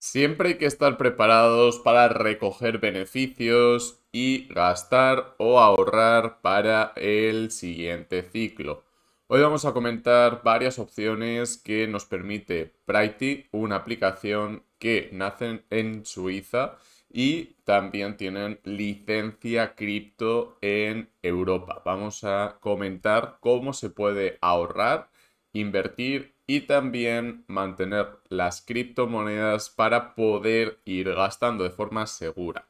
Siempre hay que estar preparados para recoger beneficios y gastar o ahorrar para el siguiente ciclo. Hoy vamos a comentar varias opciones que nos permite Prity, una aplicación que nace en Suiza y también tienen licencia cripto en Europa. Vamos a comentar cómo se puede ahorrar, invertir y también mantener las criptomonedas para poder ir gastando de forma segura.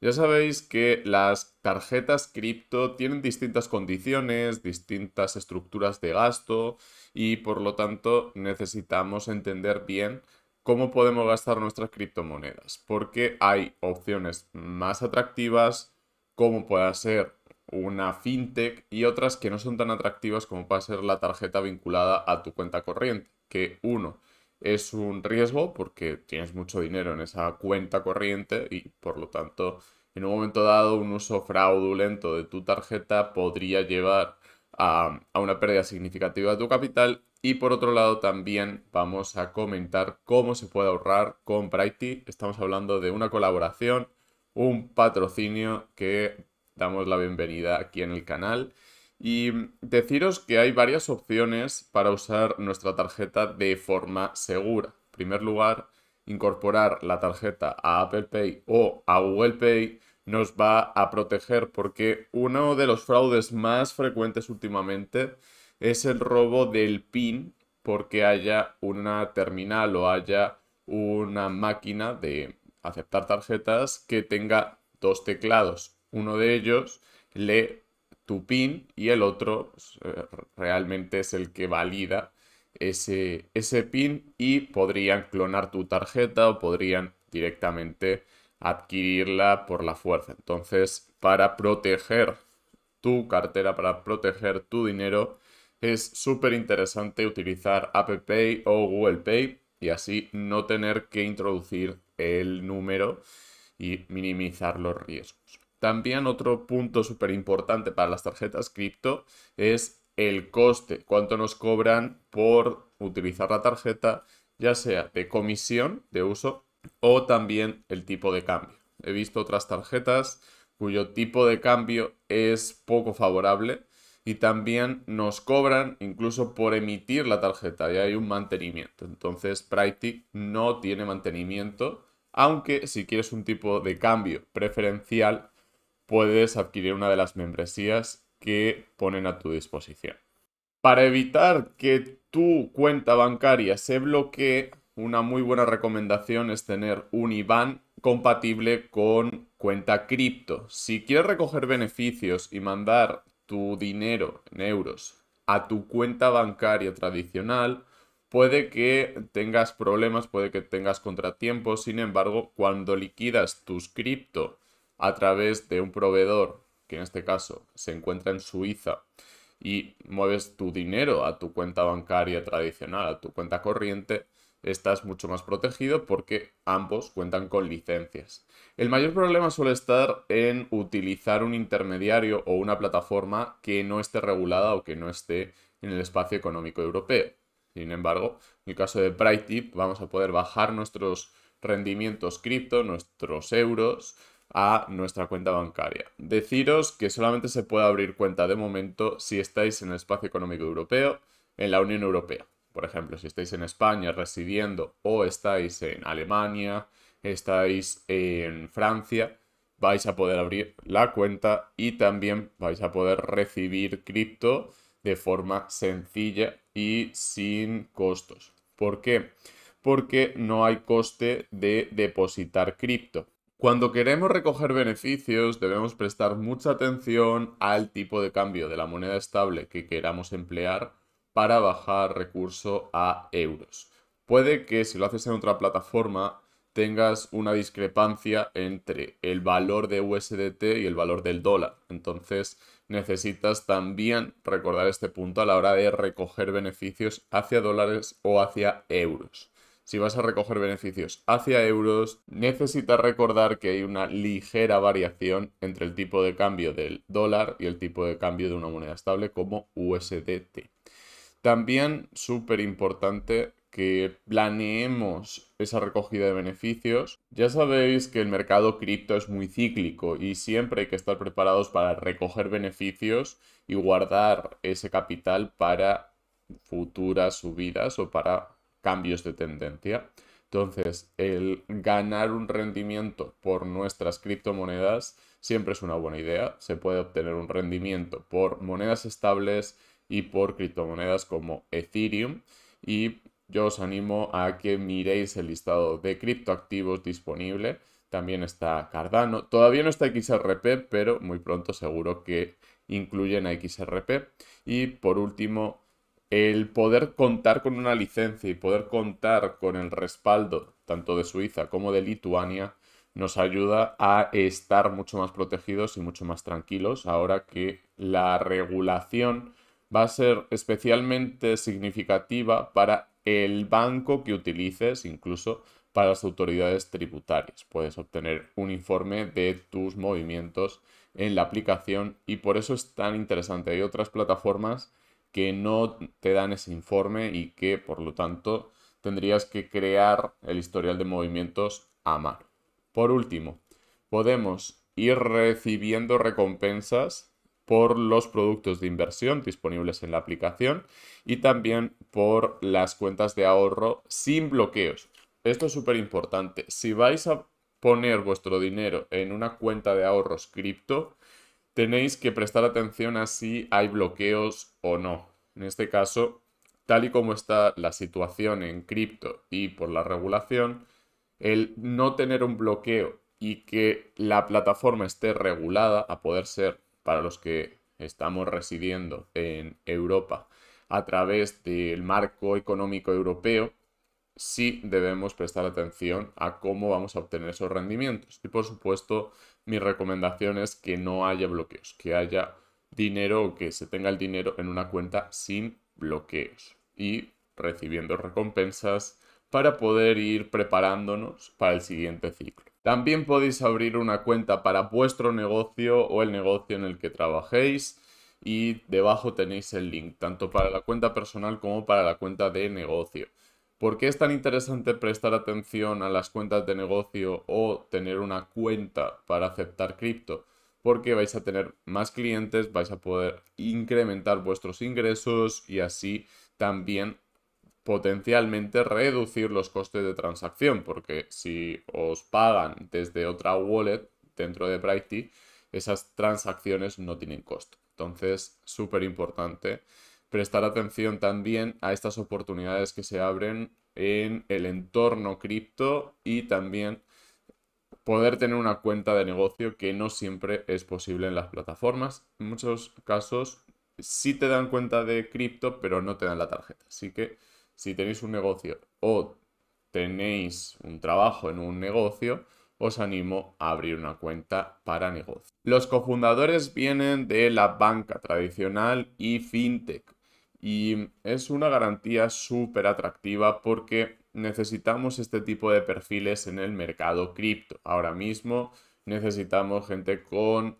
Ya sabéis que las tarjetas cripto tienen distintas condiciones, distintas estructuras de gasto y por lo tanto necesitamos entender bien cómo podemos gastar nuestras criptomonedas, porque hay opciones más atractivas como pueda ser una fintech y otras que no son tan atractivas como puede ser la tarjeta vinculada a tu cuenta corriente, que uno es un riesgo porque tienes mucho dinero en esa cuenta corriente y por lo tanto en un momento dado un uso fraudulento de tu tarjeta podría llevar a, una pérdida significativa de tu capital y por otro lado también vamos a comentar cómo se puede ahorrar con Brighty. Estamos hablando de una colaboración, un patrocinio que damos la bienvenida aquí en el canal. Y deciros que hay varias opciones para usar nuestra tarjeta de forma segura. En primer lugar, incorporar la tarjeta a Apple Pay o a Google Pay nos va a proteger porque uno de los fraudes más frecuentes últimamente es el robo del PIN porque haya una terminal o haya una máquina de aceptar tarjetas que tenga dos teclados uno de ellos lee tu pin y el otro pues, realmente es el que valida ese, ese pin y podrían clonar tu tarjeta o podrían directamente adquirirla por la fuerza. Entonces, para proteger tu cartera, para proteger tu dinero, es súper interesante utilizar Apple Pay o Google Pay y así no tener que introducir el número y minimizar los riesgos. También otro punto súper importante para las tarjetas cripto es el coste, cuánto nos cobran por utilizar la tarjeta, ya sea de comisión de uso o también el tipo de cambio. He visto otras tarjetas cuyo tipo de cambio es poco favorable y también nos cobran incluso por emitir la tarjeta, y hay un mantenimiento. Entonces Prictic no tiene mantenimiento, aunque si quieres un tipo de cambio preferencial, puedes adquirir una de las membresías que ponen a tu disposición. Para evitar que tu cuenta bancaria se bloquee, una muy buena recomendación es tener un IBAN compatible con cuenta cripto. Si quieres recoger beneficios y mandar tu dinero en euros a tu cuenta bancaria tradicional, puede que tengas problemas, puede que tengas contratiempos. Sin embargo, cuando liquidas tus cripto a través de un proveedor, que en este caso se encuentra en Suiza, y mueves tu dinero a tu cuenta bancaria tradicional, a tu cuenta corriente, estás mucho más protegido porque ambos cuentan con licencias. El mayor problema suele estar en utilizar un intermediario o una plataforma que no esté regulada o que no esté en el espacio económico europeo. Sin embargo, en el caso de Brightip vamos a poder bajar nuestros rendimientos cripto, nuestros euros, a nuestra cuenta bancaria. Deciros que solamente se puede abrir cuenta de momento si estáis en el espacio económico europeo, en la Unión Europea. Por ejemplo, si estáis en España residiendo o estáis en Alemania, estáis en Francia, vais a poder abrir la cuenta y también vais a poder recibir cripto de forma sencilla y sin costos. ¿Por qué? Porque no hay coste de depositar cripto. Cuando queremos recoger beneficios debemos prestar mucha atención al tipo de cambio de la moneda estable que queramos emplear para bajar recurso a euros. Puede que si lo haces en otra plataforma tengas una discrepancia entre el valor de USDT y el valor del dólar. Entonces necesitas también recordar este punto a la hora de recoger beneficios hacia dólares o hacia euros si vas a recoger beneficios hacia euros, necesitas recordar que hay una ligera variación entre el tipo de cambio del dólar y el tipo de cambio de una moneda estable como USDT. También súper importante que planeemos esa recogida de beneficios. Ya sabéis que el mercado cripto es muy cíclico y siempre hay que estar preparados para recoger beneficios y guardar ese capital para futuras subidas o para cambios de tendencia. Entonces, el ganar un rendimiento por nuestras criptomonedas siempre es una buena idea. Se puede obtener un rendimiento por monedas estables y por criptomonedas como Ethereum. Y yo os animo a que miréis el listado de criptoactivos disponible. También está Cardano. Todavía no está XRP, pero muy pronto seguro que incluyen a XRP. Y por último, el poder contar con una licencia y poder contar con el respaldo tanto de Suiza como de Lituania nos ayuda a estar mucho más protegidos y mucho más tranquilos ahora que la regulación va a ser especialmente significativa para el banco que utilices, incluso para las autoridades tributarias. Puedes obtener un informe de tus movimientos en la aplicación y por eso es tan interesante. Hay otras plataformas que no te dan ese informe y que por lo tanto tendrías que crear el historial de movimientos a mano. Por último, podemos ir recibiendo recompensas por los productos de inversión disponibles en la aplicación y también por las cuentas de ahorro sin bloqueos. Esto es súper importante. Si vais a poner vuestro dinero en una cuenta de ahorros cripto, tenéis que prestar atención a si hay bloqueos o no. En este caso, tal y como está la situación en cripto y por la regulación, el no tener un bloqueo y que la plataforma esté regulada, a poder ser para los que estamos residiendo en Europa, a través del marco económico europeo, si debemos prestar atención a cómo vamos a obtener esos rendimientos. Y por supuesto, mi recomendación es que no haya bloqueos, que haya dinero o que se tenga el dinero en una cuenta sin bloqueos y recibiendo recompensas para poder ir preparándonos para el siguiente ciclo. También podéis abrir una cuenta para vuestro negocio o el negocio en el que trabajéis y debajo tenéis el link tanto para la cuenta personal como para la cuenta de negocio. ¿Por qué es tan interesante prestar atención a las cuentas de negocio o tener una cuenta para aceptar cripto? Porque vais a tener más clientes, vais a poder incrementar vuestros ingresos y así también potencialmente reducir los costes de transacción. Porque si os pagan desde otra wallet dentro de Brighty, esas transacciones no tienen costo. Entonces, súper importante prestar atención también a estas oportunidades que se abren en el entorno cripto y también poder tener una cuenta de negocio que no siempre es posible en las plataformas. En muchos casos sí te dan cuenta de cripto, pero no te dan la tarjeta. Así que si tenéis un negocio o tenéis un trabajo en un negocio, os animo a abrir una cuenta para negocio. Los cofundadores vienen de la banca tradicional y fintech, y es una garantía súper atractiva porque necesitamos este tipo de perfiles en el mercado cripto. Ahora mismo necesitamos gente con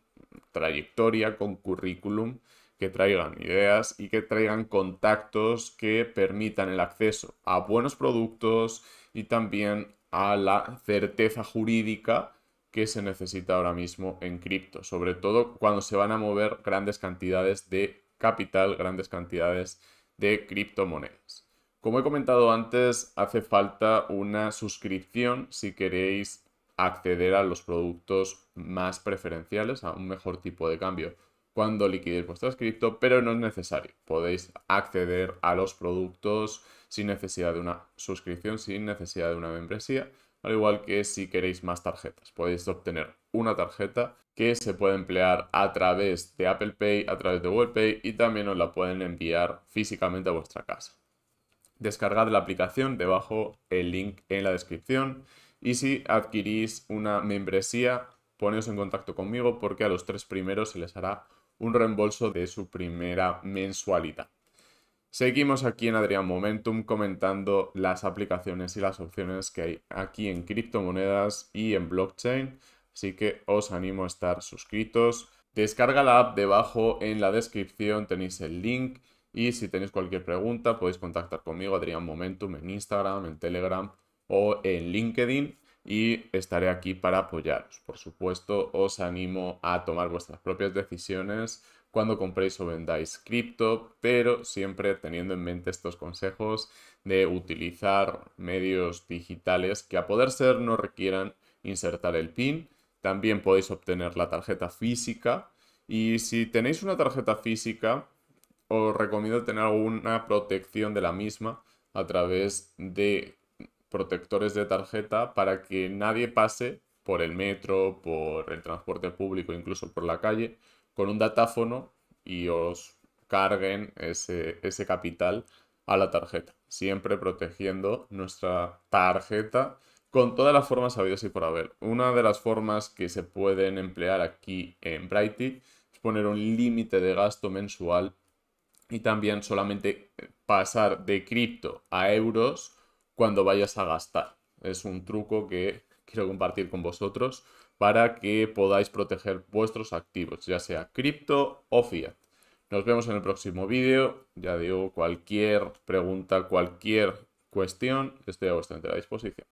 trayectoria, con currículum, que traigan ideas y que traigan contactos que permitan el acceso a buenos productos y también a la certeza jurídica que se necesita ahora mismo en cripto, sobre todo cuando se van a mover grandes cantidades de capital grandes cantidades de criptomonedas. Como he comentado antes, hace falta una suscripción si queréis acceder a los productos más preferenciales, a un mejor tipo de cambio cuando liquidéis vuestras cripto, pero no es necesario. Podéis acceder a los productos sin necesidad de una suscripción, sin necesidad de una membresía, al igual que si queréis más tarjetas. Podéis obtener una tarjeta que se puede emplear a través de Apple Pay, a través de Google y también os la pueden enviar físicamente a vuestra casa. Descargad la aplicación debajo el link en la descripción y si adquirís una membresía poneos en contacto conmigo porque a los tres primeros se les hará un reembolso de su primera mensualidad. Seguimos aquí en Adrián Momentum comentando las aplicaciones y las opciones que hay aquí en criptomonedas y en blockchain. Así que os animo a estar suscritos. Descarga la app debajo en la descripción, tenéis el link. Y si tenéis cualquier pregunta, podéis contactar conmigo, Adrián Momentum, en Instagram, en Telegram o en LinkedIn. Y estaré aquí para apoyaros. Por supuesto, os animo a tomar vuestras propias decisiones cuando compréis o vendáis cripto, pero siempre teniendo en mente estos consejos de utilizar medios digitales que a poder ser no requieran insertar el PIN también podéis obtener la tarjeta física. Y si tenéis una tarjeta física, os recomiendo tener alguna protección de la misma a través de protectores de tarjeta para que nadie pase por el metro, por el transporte público, incluso por la calle, con un datáfono y os carguen ese, ese capital a la tarjeta. Siempre protegiendo nuestra tarjeta con todas las formas habidas y por haber. Una de las formas que se pueden emplear aquí en Brighty es poner un límite de gasto mensual y también solamente pasar de cripto a euros cuando vayas a gastar. Es un truco que quiero compartir con vosotros para que podáis proteger vuestros activos, ya sea cripto o fiat. Nos vemos en el próximo vídeo. Ya digo, cualquier pregunta, cualquier cuestión, estoy a vuestra disposición.